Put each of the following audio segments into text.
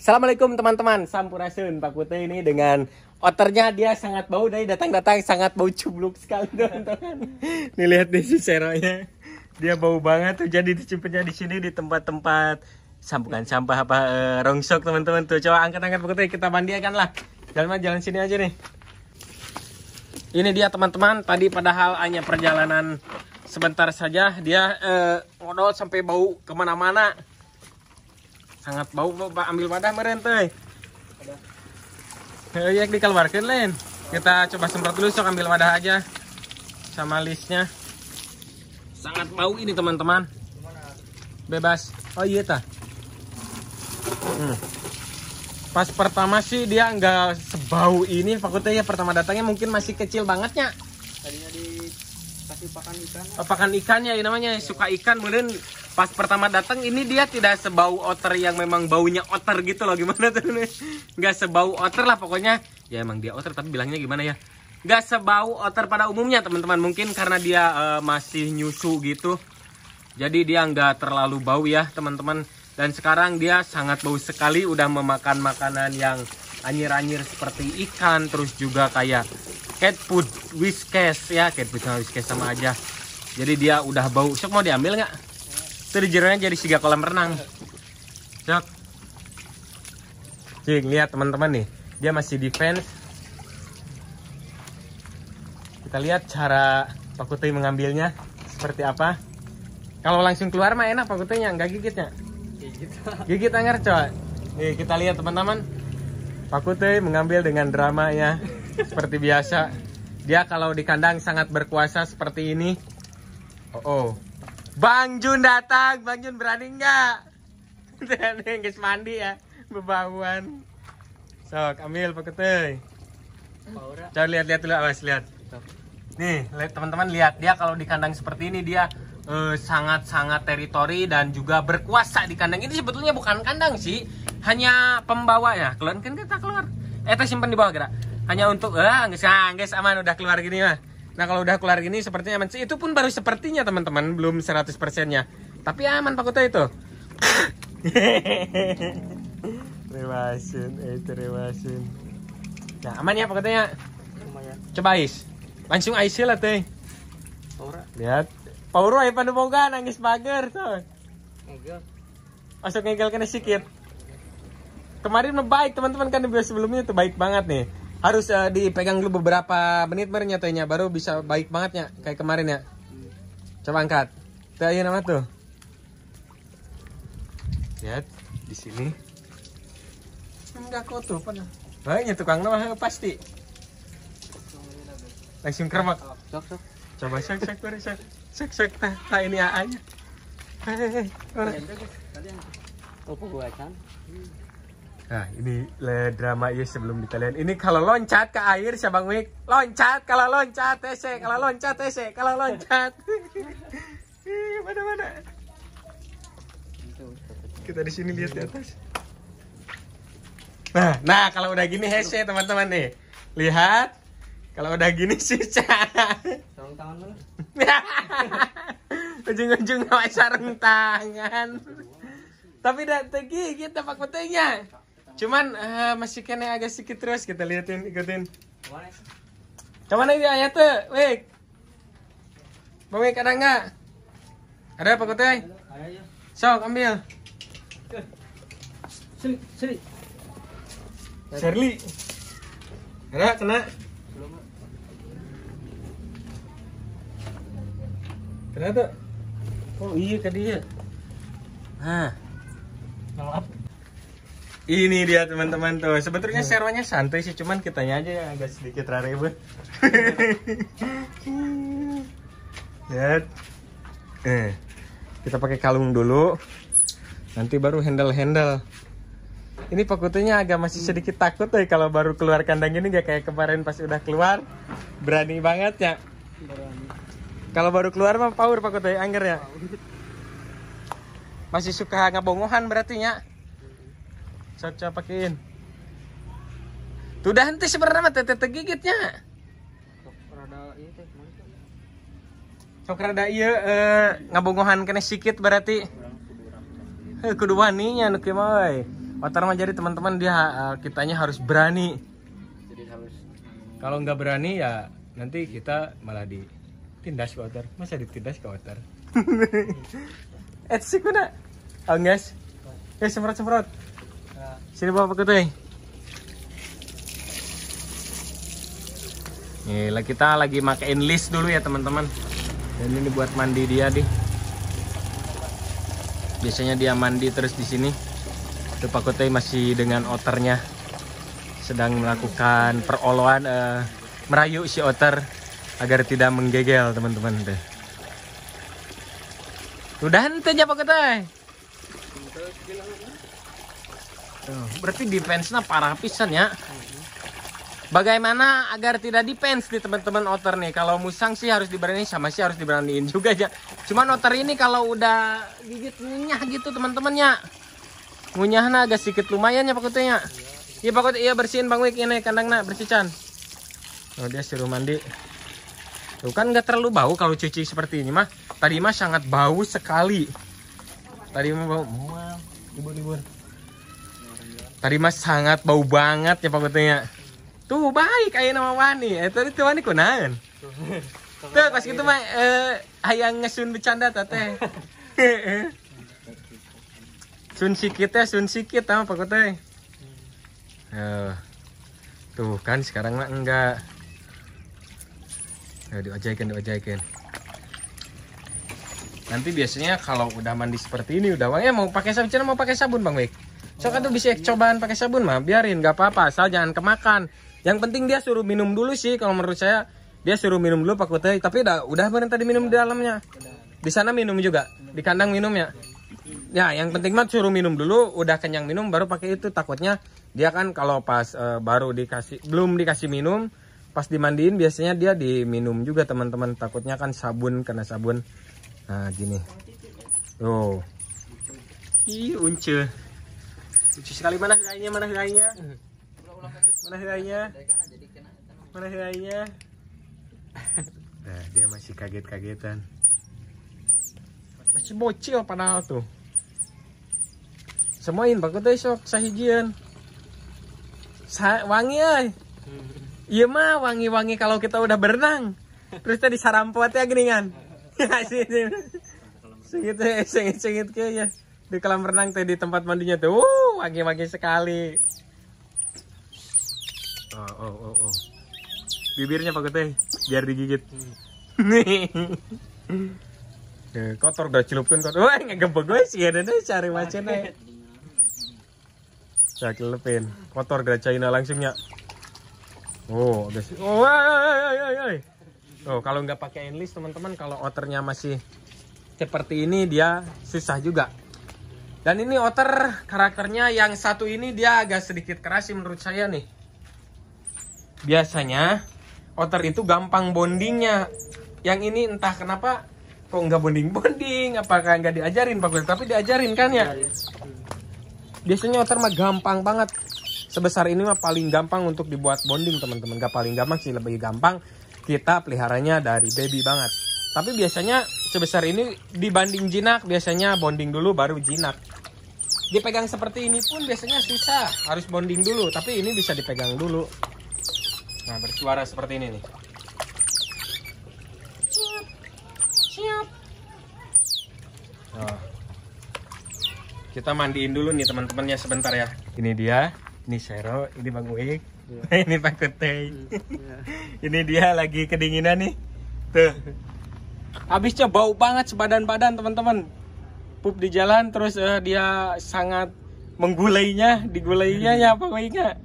Assalamualaikum teman-teman, Sampurasun, Pak Putri ini dengan oternya dia sangat bau dari datang-datang sangat bau cubluk sekali teman-teman. Nih lihat nih si seronya, dia bau banget tuh jadi disimpannya di sini di tempat-tempat sampukan sampah apa e, rongsok teman-teman tuh coba angkat-angkat Pak Putri kita mandiakan lah. Jalan jalan sini aja nih. Ini dia teman-teman, tadi padahal hanya perjalanan sebentar saja dia e, eh, ngodol sampai bau kemana-mana sangat bau Pak ambil wadah meren teh ya dikeluarkan lain kita coba semprot dulu sok ambil wadah aja sama listnya sangat bau ini teman-teman bebas oh iya ta hmm. pas pertama sih dia nggak sebau ini fakultasnya ya pertama datangnya mungkin masih kecil bangetnya tadinya di kasih pakan ikan oh, ya, ini namanya yeah. suka ikan kemudian pas pertama datang ini dia tidak sebau otter yang memang baunya otter gitu loh gimana tuh nih nggak sebau otter lah pokoknya ya emang dia otter tapi bilangnya gimana ya nggak sebau otter pada umumnya teman-teman mungkin karena dia uh, masih nyusu gitu jadi dia nggak terlalu bau ya teman-teman dan sekarang dia sangat bau sekali udah memakan makanan yang anyir-anyir seperti ikan terus juga kayak cat food whiskas ya cat food sama whiskas sama aja jadi dia udah bau sok mau diambil nggak itu dijernya jadi siga kolam renang sok cing lihat teman-teman nih dia masih defense kita lihat cara Pak mengambilnya seperti apa kalau langsung keluar mah enak Pak nggak gigitnya gigit gigit angar coy nih kita lihat teman-teman Pak Kutai mengambil dengan dramanya seperti biasa. Dia kalau di kandang sangat berkuasa seperti ini. Oh, oh. Bang Jun datang. Bang Jun berani nggak? Berani guys mandi ya, bebauan. Sok, ambil Pak Kutai. Coba lihat-lihat dulu, awas lihat. Nih, teman-teman lihat dia kalau di kandang seperti ini dia eh, sangat-sangat uh, teritori dan juga berkuasa di kandang ini sebetulnya bukan kandang sih hanya pembawa ya keluar kan kita keluar eh simpan di bawah gerak hanya untuk ah guys ah, guys aman udah keluar gini mah nah kalau udah keluar gini sepertinya aman itu pun baru sepertinya teman-teman belum 100% nya tapi aman Pak Kuta itu rewasin eh rewasin nah aman ya Pak Kuta ya coba is, langsung Ais lah ya, teh lihat Pauro ya, pandu boga nangis bager tuh Ngegel. Masuk ngegel kena sikit kemarin baik teman-teman kan biasa video sebelumnya itu baik banget nih harus uh, dipegang dulu beberapa menit merenya tehnya baru bisa baik banget ya kayak kemarin ya coba angkat tuh ayo iya, nama tuh lihat di sini enggak kotor pernah banyak tukang nama pasti langsung kerbak coba sek sek beri sek sek sek nah, nah, ini aanya hehehe mana? Iya, iya, Tadi kan. Nah, ini le drama ya sebelum di kalian Ini kalau loncat ke air, bang Wik, loncat, kalau loncat, TC, kalau loncat, TC, kalau loncat. Mana-mana. Kita di sini lihat di atas. Nah, nah kalau udah gini hese teman-teman nih. Lihat. Kalau udah gini sih, Sarung tangan dulu. Ujung-ujung sarung tangan. Tapi dah tegi kita pak pentingnya cuman uh, masih kena agak sedikit terus kita liatin ikutin cuman ini ayat tuh wek bang wek ada nggak ada apa kote sok ambil eh, sini sini sherly Ada kena. Kena tuh. Oh iya tadi ya. Nah. apa? Ini dia teman-teman tuh. Sebetulnya serwanya santai sih, cuman kitanya aja yang agak sedikit ribut. Lihat. Eh. Kita pakai kalung dulu. Nanti baru handle-handle. Ini pakutunya agak masih sedikit takut deh kalau baru keluar kandang ini gak kayak kemarin pas udah keluar. Berani banget ya. Berani. Kalau baru keluar mah power pakutnya eh, angger ya. Masih suka ngebongohan berarti ya. Caca pakein. Tuh henti sebenarnya tete gigitnya. Sok rada iya eh, ngabongohan kena sikit berarti. Eh, kudu nya nu mah Watar mah jadi teman-teman dia eh, kitanya harus berani. Jadi harus kalau nggak berani ya nanti kita malah ditindas ke water. Masa ditindas ke water? Eh, sih Oh, guys. Ya eh, semprot-semprot. Sini bawa tuh eh. Nih, kita lagi makain list dulu ya teman-teman. Dan ini buat mandi dia di. Biasanya dia mandi terus di sini. Tuh Pak Kutai masih dengan oternya sedang melakukan peroloan eh, merayu si otter agar tidak menggegel teman-teman deh. Udah hentinya Pak Kutai berarti defense-nya parah pisan ya Bagaimana agar tidak defense di teman-teman otter nih? Kalau musang sih harus diberani sama sih harus diberaniin juga ya. Cuman otter ini kalau udah gigit ngunyah gitu teman-temannya. ngunyahnya agak sedikit lumayan ya pakutnya. Ya. Iya pokoknya iya bersihin Bang Wik ini kandangnya bersihkan Oh dia suruh mandi. Tuh kan gak terlalu bau kalau cuci seperti ini mah. Tadi mah sangat bau sekali. Tadi mah bau. Libur-libur tadi mas sangat bau banget ya Pak pokoknya tuh baik ayah nama wani eh tadi tuh wani kunaan tuh pas gitu mah eh, ayah ngesun bercanda tete sun sikit ya sun sikit sama pokoknya uh, eh, tuh kan sekarang mah enggak Nah, eh, diwajahkan, diwajahkan. Nanti biasanya kalau udah mandi seperti ini, udah wangi ya, mau pakai sabun, mau pakai sabun, Bang Wik so kan tuh bisa cobaan pakai sabun mah biarin gak apa-apa asal jangan kemakan yang penting dia suruh minum dulu sih kalau menurut saya dia suruh minum dulu pakai teh tapi udah udah bener tadi minum di dalamnya di sana minum juga di kandang minum ya ya yang penting mah suruh minum dulu udah kenyang minum baru pakai itu takutnya dia kan kalau pas e, baru dikasih belum dikasih minum pas dimandiin biasanya dia diminum juga teman-teman takutnya kan sabun kena sabun nah gini tuh oh. ih unce Cuci sekali mana hilainya, mana hilainya? Hmm. Mana hilainya? Mana hilainya? Nah, eh, dia masih kaget-kagetan. Masih bocil padahal tuh. Semuain bagus besok sahijian. Sa wangi ay. Hmm. Iya mah wangi-wangi kalau kita udah berenang. Terus tadi sarampuatnya geringan. Ya, ya sih. Sengit sengit sengit ke ya di kolam renang tadi tempat mandinya tuh. Wuh wangi-wangi sekali. Oh, oh, oh, oh. Bibirnya Pak teh, biar digigit. Nih. Hmm. kotor udah celupkan kotor. Wah, ngegebek gue sih ada nih cari macamnya. Saya celupin, kotor gara China langsungnya. Oh, udah sih. Oh, ay. Oh, kalau nggak pakai enlist teman-teman, kalau outernya masih seperti ini dia susah juga dan ini otter karakternya yang satu ini dia agak sedikit keras sih menurut saya nih. Biasanya otter itu gampang bondingnya. Yang ini entah kenapa kok nggak bonding-bonding, apakah nggak diajarin Pak Gwil? Tapi diajarin kan ya? Iya, iya. Biasanya otter mah gampang banget. Sebesar ini mah paling gampang untuk dibuat bonding teman-teman. Gak paling gampang sih, lebih gampang kita peliharanya dari baby banget. Tapi biasanya sebesar ini dibanding jinak biasanya bonding dulu baru jinak. Dipegang seperti ini pun biasanya susah, harus bonding dulu, tapi ini bisa dipegang dulu. Nah, bersuara seperti ini nih. Siap. Siap. Oh. Kita mandiin dulu nih teman-temannya sebentar ya. Ini dia, ini Sero, ini Bang Uik, iya. yeah. ini Pak Kutei. Iya. Yeah. ini dia lagi kedinginan nih. Tuh habisnya bau banget sebadan-badan teman-teman pup di jalan terus uh, dia sangat menggulainya digulainya ya apa pokoknya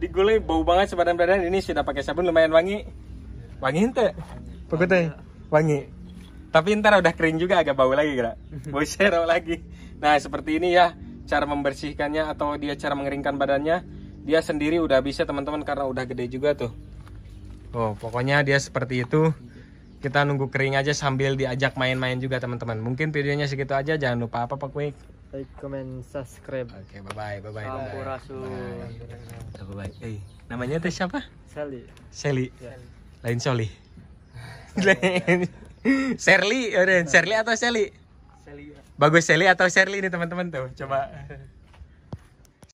digulai bau banget sebadan-badan ini sudah pakai sabun lumayan wangi wangi ente pokoknya wangi tapi ntar udah kering juga agak bau lagi kira bau sero lagi nah seperti ini ya cara membersihkannya atau dia cara mengeringkan badannya dia sendiri udah bisa teman-teman karena udah gede juga tuh oh pokoknya dia seperti itu kita nunggu kering aja sambil diajak main-main juga teman-teman mungkin videonya segitu aja jangan lupa apa Pak Quick like comment subscribe oke okay, bye bye bye bye Sampurasu. bye bye, bye, -bye. Hey, eh, namanya teh siapa Sally Sally yeah. lain Sally. Ya. lain Sherly eh, Sherly atau Sally Sally. Ya. Bagus Sally atau Sherly ini teman-teman tuh coba